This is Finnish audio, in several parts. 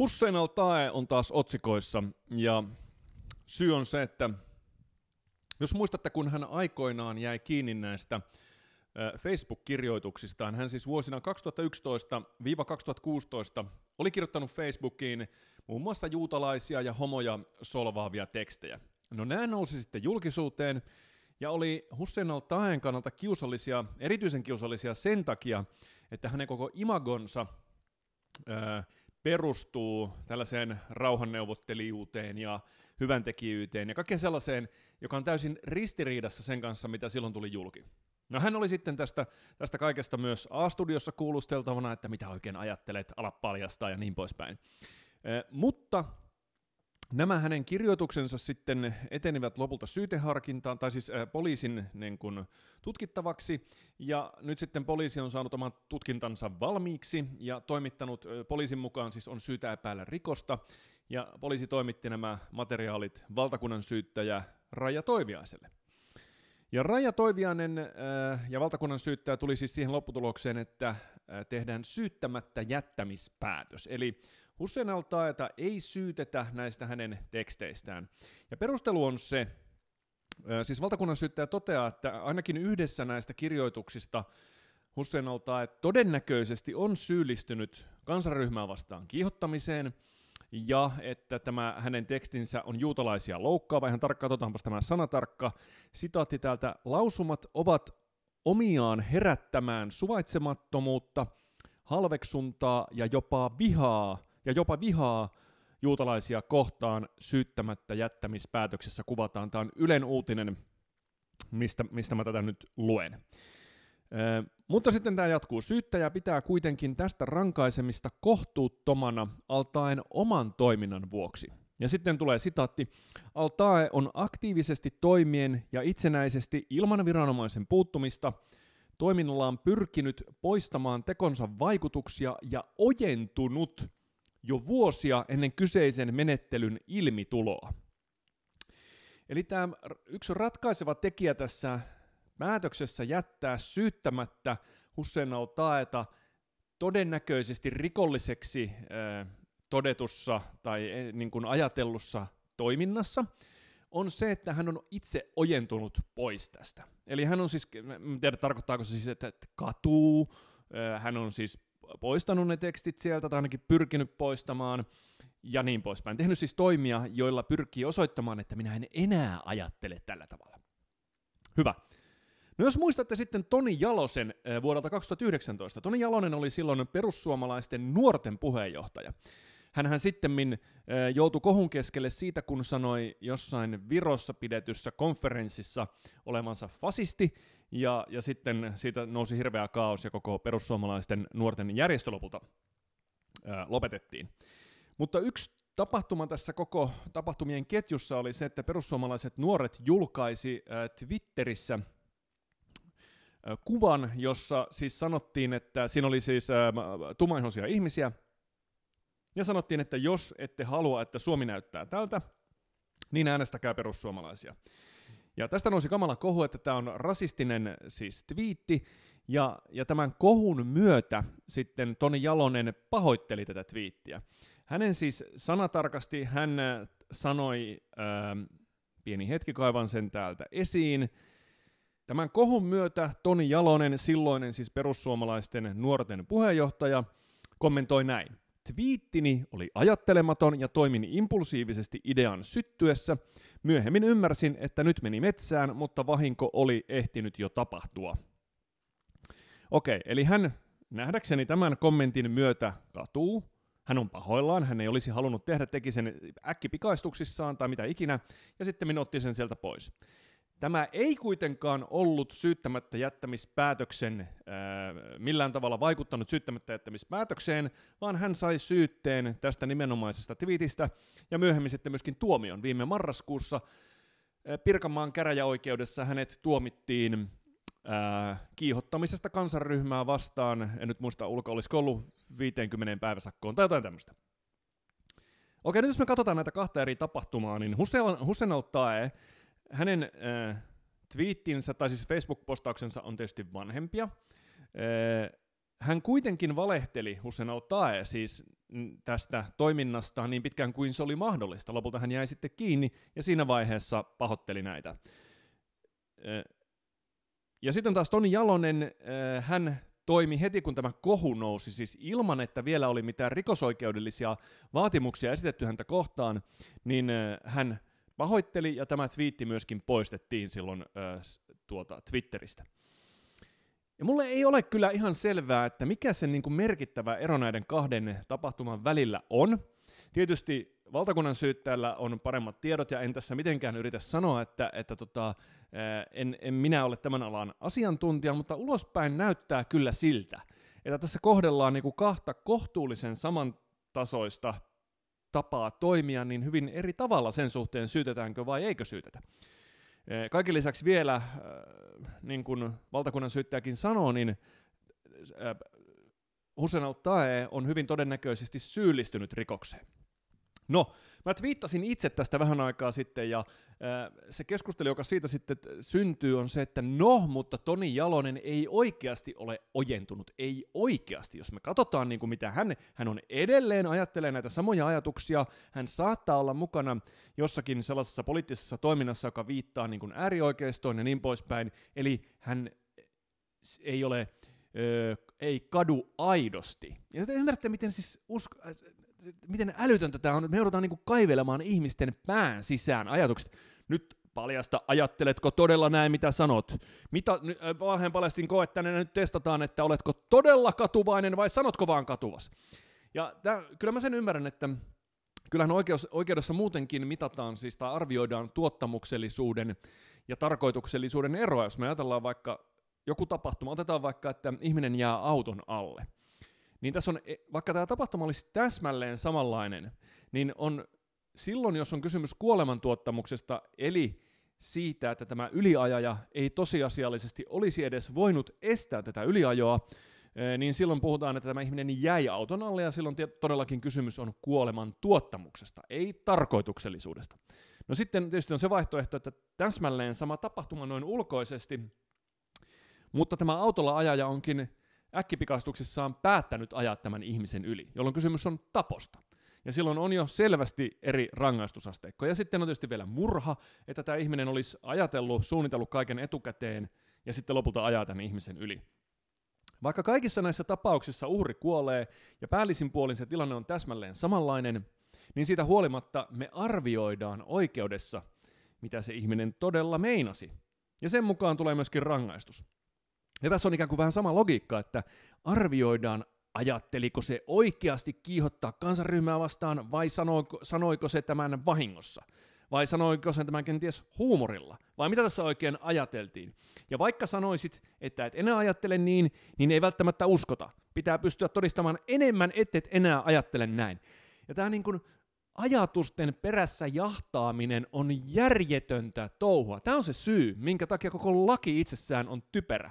Hussein al-Tae on taas otsikoissa ja syy on se, että jos muistatte, kun hän aikoinaan jäi kiinni näistä Facebook-kirjoituksistaan, hän siis vuosina 2011-2016 oli kirjoittanut Facebookiin muun muassa juutalaisia ja homoja solvaavia tekstejä. No nämä nousi sitten julkisuuteen ja oli Hussein al kannalta kiusallisia, erityisen kiusallisia sen takia, että hänen koko imagonsa – perustuu tällaiseen rauhanneuvottelijuuteen ja hyvän tekijyyteen ja kaiken sellaiseen, joka on täysin ristiriidassa sen kanssa, mitä silloin tuli julki. No hän oli sitten tästä, tästä kaikesta myös A-studiossa kuulusteltavana, että mitä oikein ajattelet, ala paljastaa ja niin poispäin. Eh, mutta Nämä hänen kirjoituksensa sitten etenivät lopulta syyteharkintaan, tai siis äh, poliisin niin kun, tutkittavaksi, ja nyt sitten poliisi on saanut oman tutkintansa valmiiksi ja toimittanut, äh, poliisin mukaan siis on syytä epäillä rikosta, ja poliisi toimitti nämä materiaalit valtakunnan syyttäjä raja Toiviaiselle. Ja raja Toiviainen äh, ja valtakunnan syyttäjä tuli siis siihen lopputulokseen, että äh, tehdään syyttämättä jättämispäätös. Eli Hussein al ei syytetä näistä hänen teksteistään. Ja perustelu on se, siis valtakunnan syyttäjä toteaa, että ainakin yhdessä näistä kirjoituksista Hussein al todennäköisesti on syyllistynyt kansaryhmää vastaan kiihottamiseen, ja että tämä hänen tekstinsä on juutalaisia loukkaava. Ihan tarkka katsotaanpa tämä sanatarkka. Sitaatti täältä, lausumat ovat omiaan herättämään suvaitsemattomuutta, halveksuntaa ja jopa vihaa ja jopa vihaa juutalaisia kohtaan syyttämättä jättämispäätöksessä kuvataan. Tämä on Ylen uutinen, mistä, mistä mä tätä nyt luen. Ö, mutta sitten tämä jatkuu. Syyttäjä pitää kuitenkin tästä rankaisemista kohtuuttomana altaen oman toiminnan vuoksi. Ja sitten tulee sitaatti. Altae on aktiivisesti toimien ja itsenäisesti ilman viranomaisen puuttumista toiminnallaan pyrkinyt poistamaan tekonsa vaikutuksia ja ojentunut jo vuosia ennen kyseisen menettelyn ilmituloa. Eli tämä yksi ratkaiseva tekijä tässä päätöksessä jättää syyttämättä Hussein al-Taeta todennäköisesti rikolliseksi äh, todetussa tai eh, niin kuin ajatellussa toiminnassa on se, että hän on itse ojentunut pois tästä. Eli hän on siis, en tiedä tarkoittaako se siis, että katuu, äh, hän on siis poistanut ne tekstit sieltä tai ainakin pyrkinyt poistamaan ja niin poispäin. Tehnyt siis toimia, joilla pyrkii osoittamaan, että minä en enää ajattele tällä tavalla. Hyvä. No jos muistatte sitten Toni Jalosen eh, vuodelta 2019. Toni Jalonen oli silloin perussuomalaisten nuorten puheenjohtaja. Hänhän sitten eh, joutui kohun keskelle siitä, kun sanoi jossain Virossa pidetyssä konferenssissa olemansa fasisti, ja, ja sitten siitä nousi hirveä kaos ja koko perussuomalaisten nuorten järjestö lopulta ää, lopetettiin. Mutta yksi tapahtuma tässä koko tapahtumien ketjussa oli se, että perussuomalaiset nuoret julkaisi ää, Twitterissä ää, kuvan, jossa siis sanottiin, että siinä oli siis tummaihoisia ihmisiä, ja sanottiin, että jos ette halua, että Suomi näyttää tältä, niin äänestäkää perussuomalaisia. Ja tästä nousi kamala kohu, että tämä on rasistinen siis twiitti, ja, ja tämän kohun myötä sitten Toni Jalonen pahoitteli tätä twiittiä. Hänen siis sanatarkasti hän äh, sanoi, ää, ähm, pieni hetki kaivan sen täältä esiin, Tämän kohun myötä Toni Jalonen, silloinen siis perussuomalaisten nuorten puheenjohtaja, kommentoi näin. Twiittini oli ajattelematon ja toimin impulsiivisesti idean syttyessä. Myöhemmin ymmärsin, että nyt meni metsään, mutta vahinko oli ehtinyt jo tapahtua. Okei, eli hän nähdäkseni tämän kommentin myötä katuu. Hän on pahoillaan, hän ei olisi halunnut tehdä, teki sen äkkipikaistuksissaan tai mitä ikinä, ja sitten minä otti sen sieltä pois. Tämä ei kuitenkaan ollut syyttämättä jättämispäätöksen, äh, millään tavalla vaikuttanut syyttämättä jättämispäätökseen, vaan hän sai syytteen tästä nimenomaisesta twiitistä ja myöhemmin sitten myöskin tuomion. Viime marraskuussa äh, Pirkanmaan käräjäoikeudessa hänet tuomittiin äh, kiihottamisesta kansanryhmää vastaan, en nyt muista ulko, olisiko ollut 50 päiväsakkoon tai jotain tämmöistä. Okei, nyt jos me katsotaan näitä kahta eri tapahtumaa, niin Hussein, Hussein hänen äh, twiittinsä tai siis Facebook-postauksensa on tietysti vanhempia. Äh, hän kuitenkin valehteli Hussein al siis tästä toiminnasta niin pitkään kuin se oli mahdollista. Lopulta hän jäi sitten kiinni ja siinä vaiheessa pahoitteli näitä. Äh, ja sitten taas Toni Jalonen, äh, hän toimi heti kun tämä kohu nousi, siis ilman että vielä oli mitään rikosoikeudellisia vaatimuksia esitetty häntä kohtaan, niin äh, hän pahoitteli, ja tämä twiitti myöskin poistettiin silloin äh, tuota, Twitteristä. Ja mulle ei ole kyllä ihan selvää, että mikä se niin merkittävä ero näiden kahden tapahtuman välillä on. Tietysti valtakunnan syyttäjällä on paremmat tiedot, ja en tässä mitenkään yritä sanoa, että, että tota, en, en minä ole tämän alan asiantuntija, mutta ulospäin näyttää kyllä siltä, että tässä kohdellaan niin kuin kahta kohtuullisen samantasoista tapaa toimia, niin hyvin eri tavalla sen suhteen syytetäänkö vai eikö syytetä. Kaiken lisäksi vielä, äh, niin kuin valtakunnan syyttäjäkin sanoo, niin äh, Hussein al on hyvin todennäköisesti syyllistynyt rikokseen. No, mä twiittasin itse tästä vähän aikaa sitten, ja äh, se keskustelu, joka siitä sitten syntyy, on se, että no, mutta Toni Jalonen ei oikeasti ole ojentunut, ei oikeasti. Jos me katsotaan, niin kuin mitä hän, hän on edelleen, ajattelee näitä samoja ajatuksia, hän saattaa olla mukana jossakin sellaisessa poliittisessa toiminnassa, joka viittaa niin kuin äärioikeistoon ja niin poispäin, eli hän ei ole... Öö, ei kadu aidosti. Ja te ymmärrätte, miten siis usko, miten älytöntä tämä on, me joudutaan niin kuin kaivelemaan ihmisten pään sisään ajatukset. Nyt paljasta, ajatteletko todella näin, mitä sanot? Mitä, äh, valheen paljastin koe tänne nyt testataan, että oletko todella katuvainen vai sanotko vaan katuvas? Ja tää, kyllä mä sen ymmärrän, että kyllähän oikeus, oikeudessa muutenkin mitataan, siis tai arvioidaan tuottamuksellisuuden ja tarkoituksellisuuden eroa, jos me ajatellaan vaikka joku tapahtuma, otetaan vaikka, että ihminen jää auton alle – niin tässä on, e, vaikka tämä tapahtuma olisi täsmälleen samanlainen, niin on silloin, jos on kysymys kuolemantuottamuksesta, eli siitä, että tämä yliajaja ei tosiasiallisesti olisi edes voinut estää tätä yliajoa, e, niin silloin puhutaan, että tämä ihminen jäi auton alle ja silloin todellakin kysymys on kuoleman tuottamuksesta, ei tarkoituksellisuudesta. No sitten tietysti on se vaihtoehto, että täsmälleen sama tapahtuma noin ulkoisesti, mutta tämä autolla ajaja onkin äkkipikastuksessaan päättänyt ajaa tämän ihmisen yli, jolloin kysymys on taposta. Ja silloin on jo selvästi eri rangaistusasteikko. Ja sitten on tietysti vielä murha, että tämä ihminen olisi ajatellut, suunnitellut kaiken etukäteen ja sitten lopulta ajaa tämän ihmisen yli. Vaikka kaikissa näissä tapauksissa uhri kuolee ja päällisin puolin se tilanne on täsmälleen samanlainen, niin siitä huolimatta me arvioidaan oikeudessa, mitä se ihminen todella meinasi. Ja sen mukaan tulee myöskin rangaistus. Ja tässä on ikään kuin vähän sama logiikka, että arvioidaan ajatteliko se oikeasti kiihottaa kansanryhmää vastaan vai sanoiko, sanoiko se tämän vahingossa? Vai sanoiko se tämän kenties huumorilla? Vai mitä tässä oikein ajateltiin? Ja vaikka sanoisit, että et enää ajattele niin, niin ei välttämättä uskota. Pitää pystyä todistamaan enemmän, et enää ajattele näin. Ja tämä niin ajatusten perässä jahtaaminen on järjetöntä touhua. Tämä on se syy, minkä takia koko laki itsessään on typerä.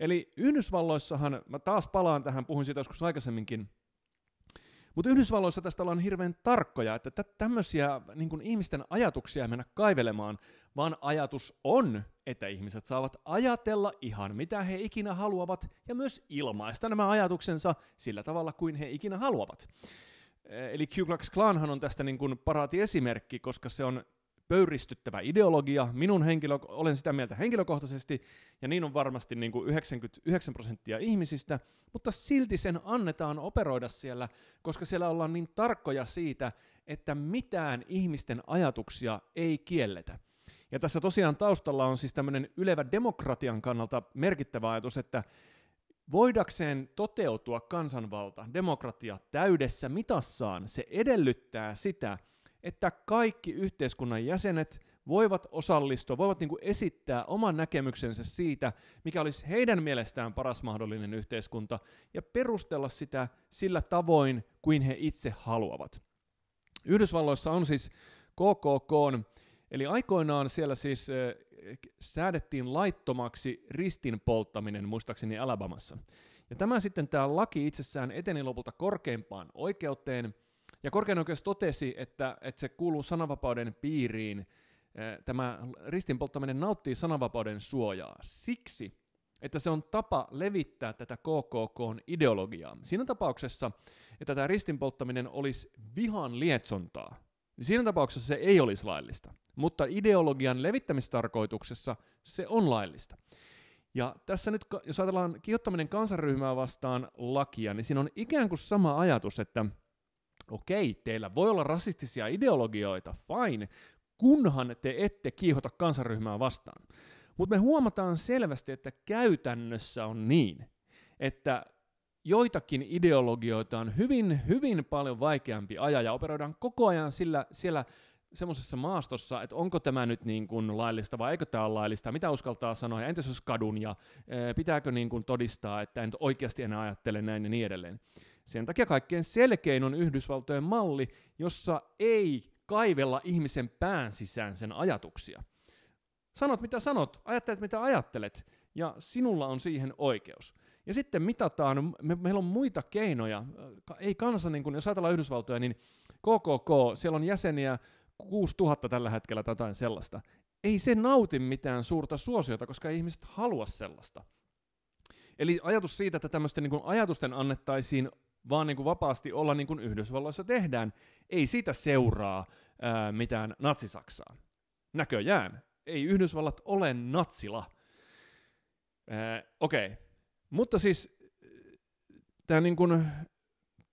Eli Yhdysvalloissahan, mä taas palaan tähän, puhuin siitä joskus aikaisemminkin, mutta Yhdysvalloissa tästä ollaan hirveän tarkkoja, että tämmöisiä niin ihmisten ajatuksia ei mennä kaivelemaan, vaan ajatus on, että ihmiset saavat ajatella ihan mitä he ikinä haluavat ja myös ilmaista nämä ajatuksensa sillä tavalla kuin he ikinä haluavat. Eli Ku Klux Klanhan on tästä niin paraati esimerkki, koska se on pöyristyttävä ideologia. Minun henkilö, olen sitä mieltä henkilökohtaisesti, ja niin on varmasti niin kuin 99 prosenttia ihmisistä, mutta silti sen annetaan operoida siellä, koska siellä ollaan niin tarkkoja siitä, että mitään ihmisten ajatuksia ei kielletä. Ja tässä tosiaan taustalla on siis tämmöinen ylevä demokratian kannalta merkittävä ajatus, että voidakseen toteutua kansanvalta, demokratia täydessä mitassaan, se edellyttää sitä, että kaikki yhteiskunnan jäsenet voivat osallistua, voivat niin kuin esittää oman näkemyksensä siitä, mikä olisi heidän mielestään paras mahdollinen yhteiskunta, ja perustella sitä sillä tavoin kuin he itse haluavat. Yhdysvalloissa on siis KKK, eli aikoinaan siellä siis äh, säädettiin laittomaksi ristin polttaminen, muistaakseni Alabamassa. Ja tämä sitten tämä laki itsessään eteni lopulta korkeimpaan oikeuteen – ja korkein oikeus totesi, että, että se kuuluu sananvapauden piiriin, tämä ristin polttaminen nauttii sananvapauden suojaa siksi, että se on tapa levittää tätä kkk ideologiaa. Siinä tapauksessa, että tämä ristin polttaminen olisi vihan lietsontaa, niin siinä tapauksessa se ei olisi laillista. Mutta ideologian levittämistarkoituksessa se on laillista. Ja tässä nyt, jos ajatellaan kiihottaminen kansanryhmää vastaan lakia, niin siinä on ikään kuin sama ajatus, että – okei, teillä voi olla rasistisia ideologioita, fine, kunhan te ette kiihota kansaryhmää vastaan. Mutta me huomataan selvästi, että käytännössä on niin, että joitakin ideologioita on hyvin, hyvin paljon vaikeampi ajaa ja operoidaan koko ajan sillä, siellä semmoisessa maastossa, että onko tämä nyt niin kuin laillista vai eikö tämä ole laillista, mitä uskaltaa sanoa, ja entäs jos kadun, ja pitääkö niin kuin todistaa, että en oikeasti enää ajattele näin ja niin edelleen. Sen takia kaikkein selkein on Yhdysvaltojen malli, jossa ei kaivella ihmisen pään sisään sen ajatuksia. Sanot mitä sanot, ajattelet mitä ajattelet, ja sinulla on siihen oikeus. Ja sitten mitataan, me, meillä on muita keinoja, ei kansa, niin kuin, jos ajatellaan Yhdysvaltoja, niin KKK, siellä on jäseniä 6000 tällä hetkellä tai jotain sellaista. Ei se nauti mitään suurta suosiota, koska ei ihmiset halua sellaista. Eli ajatus siitä, että tämmöisten niin ajatusten annettaisiin vaan niin kuin vapaasti olla niin kuin Yhdysvalloissa tehdään. Ei siitä seuraa ää, mitään natsisaksaa. Näköjään. Ei Yhdysvallat ole natsila. okei. Okay. Mutta siis tämä niin kuin,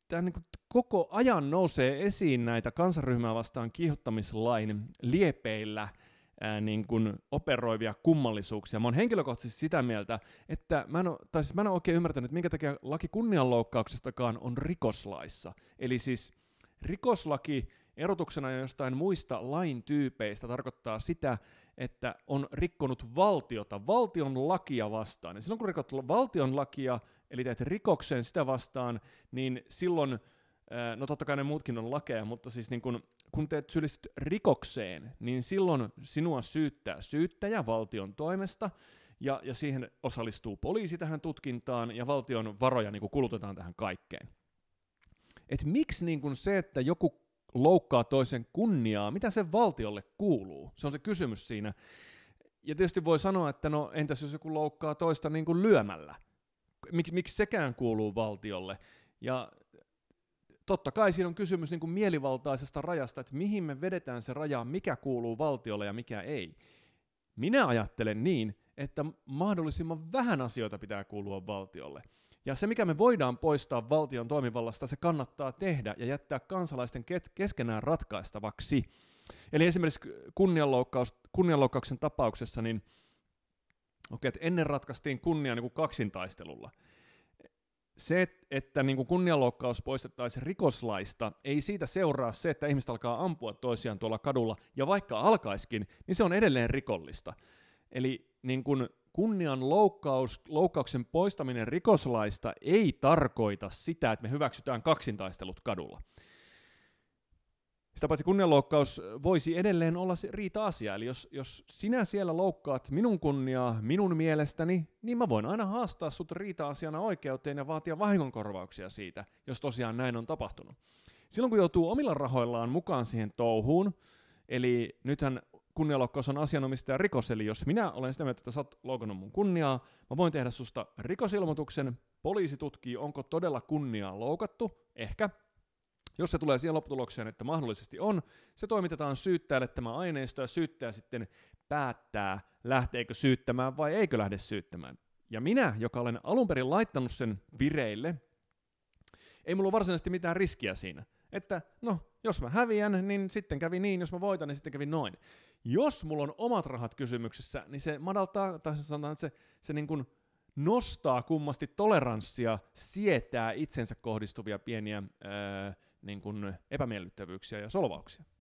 tämä niin kuin koko ajan nousee esiin näitä kansanryhmää vastaan kiihottamislain liepeillä – ää, niin kuin operoivia kummallisuuksia. Mä oon henkilökohtaisesti sitä mieltä, että mä en, ole, tai siis mä en ole oikein ymmärtänyt, minkä takia laki kunnianloukkauksestakaan on rikoslaissa. Eli siis rikoslaki erotuksena jostain muista lain tyypeistä tarkoittaa sitä, että on rikkonut valtiota, valtion lakia vastaan. Ja silloin kun rikot valtion lakia, eli teet rikoksen sitä vastaan, niin silloin, no totta kai ne muutkin on lakeja, mutta siis niin kun kun te syyllistyt rikokseen, niin silloin sinua syyttää syyttäjä valtion toimesta, ja, ja siihen osallistuu poliisi tähän tutkintaan, ja valtion varoja niin kuin kulutetaan tähän kaikkeen. Et miksi niin kuin se, että joku loukkaa toisen kunniaa, mitä se valtiolle kuuluu? Se on se kysymys siinä. Ja tietysti voi sanoa, että no entäs jos joku loukkaa toista niin kuin lyömällä? Mik, miksi sekään kuuluu valtiolle? Ja totta kai siinä on kysymys niin kuin mielivaltaisesta rajasta, että mihin me vedetään se raja, mikä kuuluu valtiolle ja mikä ei. Minä ajattelen niin, että mahdollisimman vähän asioita pitää kuulua valtiolle. Ja se, mikä me voidaan poistaa valtion toimivallasta, se kannattaa tehdä ja jättää kansalaisten keskenään ratkaistavaksi. Eli esimerkiksi kunnianloukkaus, kunnianloukkauksen tapauksessa, niin okei, okay, että ennen ratkaistiin kunnia niin kuin kaksintaistelulla – se, että niin kuin kunnianloukkaus poistettaisiin rikoslaista, ei siitä seuraa se, että ihmiset alkaa ampua toisiaan tuolla kadulla, ja vaikka alkaiskin, niin se on edelleen rikollista. Eli niin kuin kunnianloukkaus, loukkauksen poistaminen rikoslaista ei tarkoita sitä, että me hyväksytään kaksintaistelut kadulla. Sitä paitsi kunnianloukkaus voisi edelleen olla riita-asia, eli jos, jos sinä siellä loukkaat minun kunniaa minun mielestäni, niin mä voin aina haastaa sut riita-asiana oikeuteen ja vaatia vahingonkorvauksia siitä, jos tosiaan näin on tapahtunut. Silloin kun joutuu omilla rahoillaan mukaan siihen touhuun, eli nythän kunnianloukkaus on asianomistajan rikos, eli jos minä olen sitä mieltä, että sä oot loukannut mun kunniaa, mä voin tehdä susta rikosilmoituksen, poliisi tutkii, onko todella kunniaa loukattu, ehkä, jos se tulee siihen lopputulokseen, että mahdollisesti on, se toimitetaan syyttäjälle tämä aineisto ja syyttäjä sitten päättää, lähteekö syyttämään vai eikö lähde syyttämään. Ja minä, joka olen alun perin laittanut sen vireille, ei mulla ole varsinaisesti mitään riskiä siinä. Että no, jos mä häviän, niin sitten kävi niin, jos mä voitan, niin sitten kävi noin. Jos mulla on omat rahat kysymyksessä, niin se madaltaa, tai sanotaan, että se, se niin kuin nostaa kummasti toleranssia sietää itsensä kohdistuvia pieniä öö, niin kuin epämiellyttävyyksiä ja solvauksia.